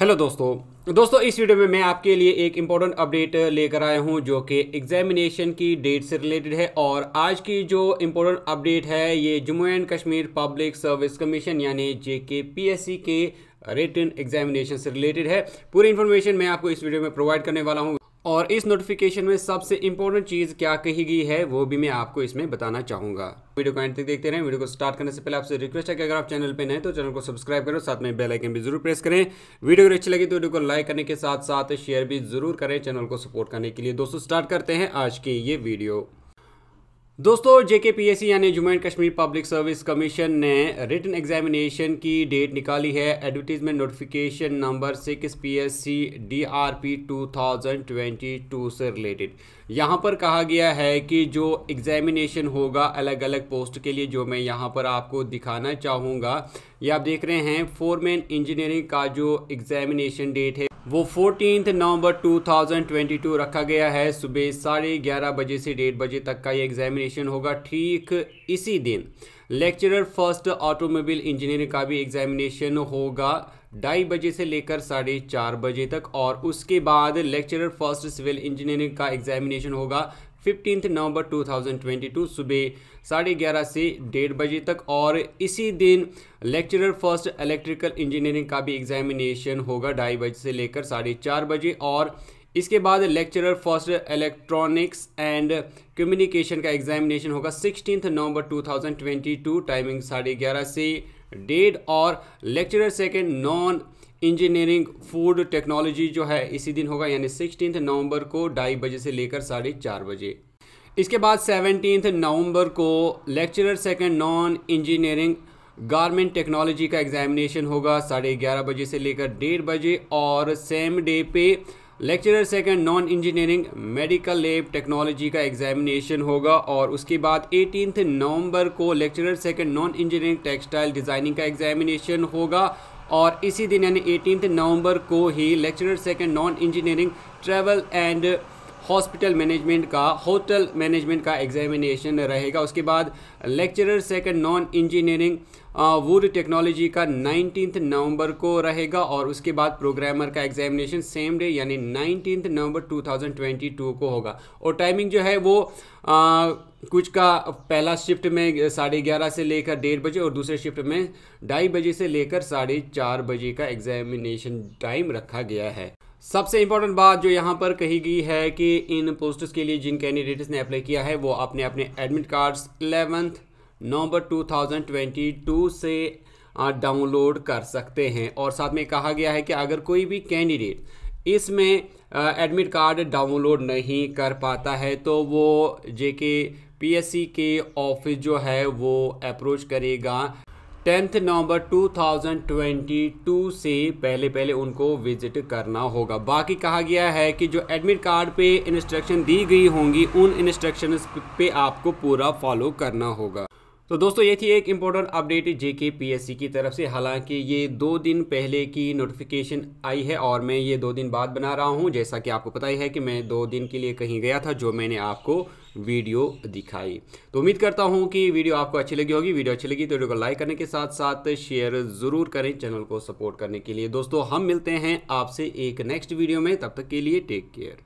hello दोस्तों दोस्तों इस वीडियो में मैं आपके लिए एक इम्पॉर्टेंट अपडेट लेकर आया हूं जो कि एग्जामिनेशन की डेट से रिलेटेड है और आज की जो इम्पोर्टेंट अपडेट है ये Jammu and Kashmir public service commission यानी जे के पी एस सी के रिटर्न एग्जामिनेशन से रिलेटेड है पूरी इन्फॉर्मेशन मैं आपको इस वीडियो में प्रोवाइड करने वाला हूँ और इस नोटिफिकेशन में सबसे इंपॉर्टेंट चीज़ क्या कही गई है वो भी मैं आपको इसमें बताना चाहूँगा वीडियो को एंड तक देखते रहें वीडियो को स्टार्ट करने से पहले आपसे रिक्वेस्ट है कि अगर आप चैनल पर नए तो चैनल को सब्सक्राइब करो साथ में बेल आइकन भी जरूर प्रेस करें वीडियो अगर अच्छी लगी तो वीडियो को लाइक करने के साथ साथ शेयर भी जरूर करें चैनल को सपोर्ट करने के लिए दोस्तों स्टार्ट करते हैं आज की ये वीडियो दोस्तों सी यानी Jammu and Kashmir public service commission ने रिटर्न एग्जामिनेशन की डेट निकाली है advertisement notification number six P S C D R P two thousand twenty two से रिलेटेड यहाँ पर कहा गया है कि जो एग्जामिनेशन होगा अलग अलग पोस्ट के लिए जो मैं यहाँ पर आपको दिखाना चाहूँगा ये आप देख रहे हैं फोरमैन इंजीनियरिंग का जो एग्जामिनेशन डेट है वो फोर्टीन नवंबर 2022 रखा गया है सुबह साढ़े ग्यारह बजे से डेढ़ बजे तक का ये एग्जामिनेशन होगा ठीक इसी दिन लेक्चरर फर्स्ट ऑटोमोबाइल इंजीनियरिंग का भी एग्जामिनेशन होगा ढाई बजे से लेकर साढ़े चार बजे तक और उसके बाद लेक्चरर फर्स्ट सिविल इंजीनियरिंग का एग्जामिनेशन होगा फिफ्टीन नवंबर 2022 सुबह साढ़े ग्यारह से डेढ़ बजे तक और इसी दिन लेक्चरर फर्स्ट इलेक्ट्रिकल इंजीनियरिंग का भी एग्जामिनेशन होगा ढाई बजे से लेकर साढ़े चार बजे और इसके बाद lecturer first electronics and communication का एग्जामिनेशन होगा सिक्सटीन नवंबर 2022 टाइमिंग साढ़े ग्यारह से डेढ़ और lecturer second non engineering food technology जो है इसी दिन होगा यानी सिक्सटीन नवंबर को ढाई बजे से लेकर साढ़े चार बजे इसके बाद सेवनटीन नवंबर को lecturer second non engineering garment technology का एग्जामिनेशन होगा साढ़े ग्यारह बजे से लेकर डेढ़ बजे और सेम डे पे lecturer second non engineering medical lab technology का एग्जामिनेशन होगा और उसके बाद एटीनथ नवंबर को lecturer second non engineering textile designing का एग्जामिनेशन होगा और इसी दिन यानी एटीनथ नवंबर को ही lecturer second non engineering travel and hospital management का होटल मैनेजमेंट का एग्जामिनेशन रहेगा उसके बाद lecturer second non engineering wood technology का नाइनटीन नवंबर को रहेगा और उसके बाद प्रोग्रामर का एग्जामिनेशन सेम डे यानी नाइनटीन नवंबर 2022 को होगा और टाइमिंग जो है वो कुछ का पहला शिफ्ट में साढ़े ग्यारह से लेकर डेढ़ बजे और दूसरे शिफ्ट में ढाई बजे से लेकर साढ़े चार बजे का एग्जामिनेशन टाइम रखा गया है सबसे इम्पोर्टेंट बात जो यहाँ पर कही गई है कि इन पोस्ट के लिए जिन कैंडिडेट्स ने अप्लाई किया है वो अपने अपने एडमिट कार्ड्स इलेवंथ नवंबर 2022 से डाउनलोड कर सकते हैं और साथ में कहा गया है कि अगर कोई भी कैंडिडेट इसमें एडमिट कार्ड डाउनलोड नहीं कर पाता है तो वो जे के पीएससी के ऑफिस जो है वो अप्रोच करेगा टेंथ नवंबर 2022 से पहले पहले उनको विजिट करना होगा बाकी कहा गया है कि जो एडमिट कार्ड पे इंस्ट्रक्शन दी गई होंगी उन इंस्ट्रक्शन पे आपको पूरा फॉलो करना होगा तो दोस्तों ये थी एक इम्पोर्टेंट अपडेट जे के पी एस सी की तरफ से हालांकि ये दो दिन पहले की नोटिफिकेशन आई है और मैं ये दो दिन बाद बना रहा हूँ जैसा कि आपको पता ही है कि मैं दो दिन के लिए कहीं गया था जो मैंने आपको वीडियो दिखाई तो उम्मीद करता हूँ कि वीडियो आपको अच्छी लगी होगी वीडियो अच्छी लगी तो वीडियो को लाइक करने के साथ साथ शेयर ज़रूर करें चैनल को सपोर्ट करने के लिए दोस्तों हम मिलते हैं आपसे एक नेक्स्ट वीडियो में तब तक के लिए टेक केयर